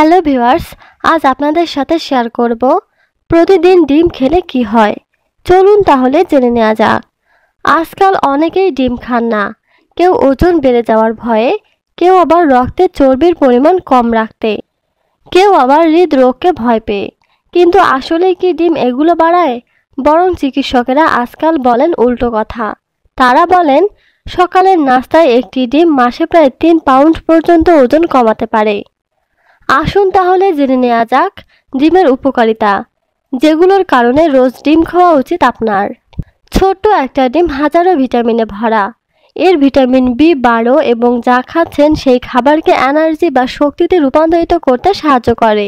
hello viewers আজ আপনাদের সাথে শেয়ার করব প্রতিদিন ডিম খেলে কি হয় চলুন তাহলে জেনে নেওয়া যাক আজকাল অনেকেই ডিম খান না কেউ ওজন বেড়ে যাওয়ার ভয়ে কেউ আবার রক্তে চর্বির পরিমাণ কম রাখতে কেউ আবার হৃদরোগকে ভয় পেয়ে কিন্তু আসলে কি ডিম এগুলো বাড়ায় বরং চিকিৎসকেরা আজকাল বলেন উল্টো কথা তারা বলেন সকালের নাস্তায় একটি ডিম মাসে প্রায় তিন পাউন্ড পর্যন্ত ওজন কমাতে পারে আসুন তাহলে জেনে নেওয়া যাক ডিমের উপকারিতা যেগুলোর কারণে রোজ ডিম খাওয়া উচিত আপনার ছোট্ট একটা ডিম হাজারো ভিটামিনে ভরা এর ভিটামিন বি বারো এবং যা খাচ্ছেন সেই খাবারকে এনার্জি বা শক্তিতে রূপান্তরিত করতে সাহায্য করে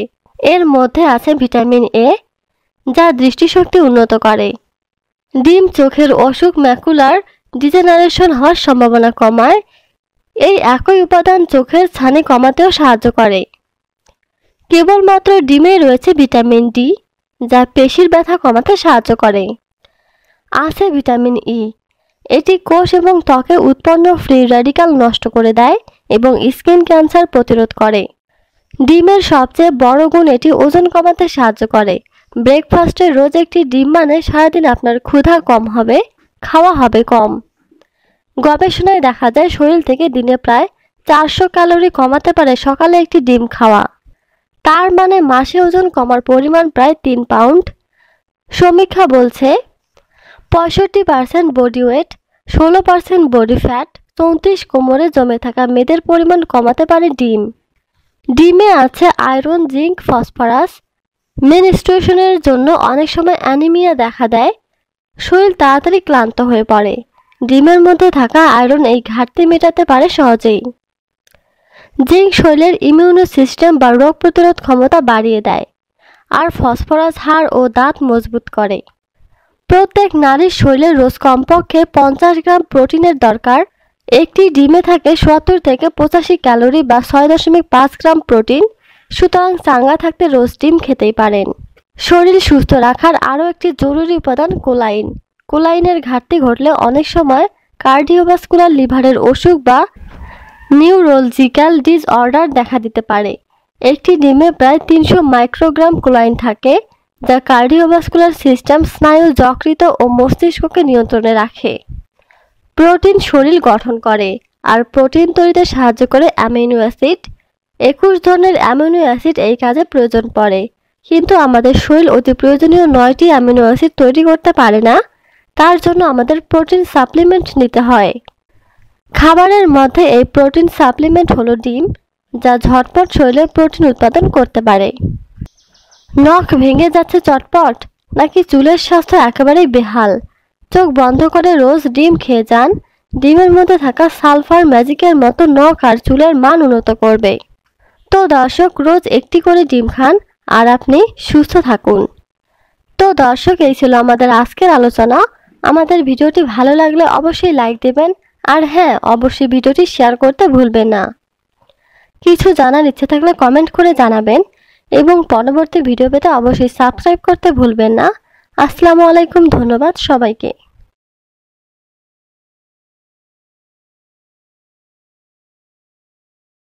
এর মধ্যে আছে ভিটামিন এ যা দৃষ্টিশক্তি উন্নত করে ডিম চোখের অসুখ ম্যাকুলার ডিজেনারেশন হওয়ার সম্ভাবনা কমায় এই একই উপাদান চোখের ছানি কমাতেও সাহায্য করে কেবলমাত্র ডিমে রয়েছে ভিটামিন ডি যা পেশির ব্যথা কমাতে সাহায্য করে আছে ভিটামিন ই এটি কোষ এবং ত্বকে উৎপন্ন ফ্রি র্যাডিক্যাল নষ্ট করে দেয় এবং স্কিন ক্যান্সার প্রতিরোধ করে ডিমের সবচেয়ে বড় গুণ এটি ওজন কমাতে সাহায্য করে ব্রেকফাস্টে রোজ একটি ডিম মানে সারাদিন আপনার ক্ষুধা কম হবে খাওয়া হবে কম গবেষণায় দেখা যায় শরীর থেকে দিনে প্রায় চারশো ক্যালোরি কমাতে পারে সকালে একটি ডিম খাওয়া তার মানে মাসে ওজন কমার পরিমাণ প্রায় তিন পাউন্ড সমীক্ষা বলছে পঁয়ষট্টি পার্সেন্ট বডি ওয়েট ষোলো পার্সেন্ট বডি ফ্যাট চৌত্রিশ কোমরে জমে থাকা মেদের পরিমাণ কমাতে পারে ডিম ডিমে আছে আয়রন জিঙ্ক ফসফরাস মেনস্ট্রুয়েশনের জন্য অনেক সময় অ্যানিমিয়া দেখা দেয় শরীর তাড়াতাড়ি ক্লান্ত হয়ে পড়ে ডিমের মধ্যে থাকা আয়রন এই ঘাটতি মেটাতে পারে সহজেই জিঙ্ক শরীরের ইমিউনো সিস্টেম বা রোগ প্রতিরোধ ক্ষমতা বাড়িয়ে দেয় আর ফসফরাস হাড় ও দাঁত মজবুত করে প্রত্যেক নারীর শরীরে রোজ কমপক্ষে পঞ্চাশ গ্রাম প্রোটিনের দরকার একটি ডিমে থাকে সত্তর থেকে পঁচাশি ক্যালোরি বা ছয় দশমিক পাঁচ গ্রাম প্রোটিন সুতরাং চাঙ্গা থাকতে রোজ ডিম খেতেই পারেন শরীর সুস্থ রাখার আরও একটি জরুরি উপাদান কোলাইন কোলাইনের ঘাটতি ঘটলে অনেক সময় কার্ডিওভাস্কুলার লিভারের অসুখ বা নিউরোলজিক্যাল ডিসঅর্ডার দেখা দিতে পারে একটি ডিমে প্রায় তিনশো মাইক্রোগ্রাম কোলাইন থাকে যা কার্ডিওভাস্কুলার সিস্টেম স্নায়ু যকৃত ও মস্তিষ্ককে নিয়ন্ত্রণে রাখে প্রোটিন শরীর গঠন করে আর প্রোটিন তৈরিতে সাহায্য করে অ্যামিনো অ্যাসিড একুশ ধরনের অ্যামিনো অ্যাসিড এই কাজে প্রয়োজন পড়ে কিন্তু আমাদের শরীর অতি প্রয়োজনীয় নয়টি অ্যামিনো অ্যাসিড তৈরি করতে পারে না তার জন্য আমাদের প্রোটিন সাপ্লিমেন্ট নিতে হয় খাবারের মধ্যে এই প্রোটিন সাপ্লিমেন্ট হলো ডিম যা ঝটপট শরীরে প্রোটিন উৎপাদন করতে পারে নখ ভেঙে যাচ্ছে চটপট নাকি চুলের স্বাস্থ্য একেবারেই বেহাল চোখ বন্ধ করে রোজ ডিম খেয়ে যান ডিমের মধ্যে থাকা সালফার ম্যাজিকের মতো নখ আর চুলের মান উন্নত করবে তো দর্শক রোজ একটি করে ডিম খান আর আপনি সুস্থ থাকুন তো দর্শক এই ছিল আমাদের আজকের আলোচনা আমাদের ভিডিওটি ভালো লাগলে অবশ্যই লাইক দেবেন আর হ্যাঁ অবশ্যই ভিডিওটি শেয়ার করতে ভুলবেন না কিছু জানার ইচ্ছে থাকলে কমেন্ট করে জানাবেন এবং পরবর্তী ভিডিও পেতে অবশ্যই সাবস্ক্রাইব করতে ভুলবেন না আসসালামু আলাইকুম ধন্যবাদ সবাইকে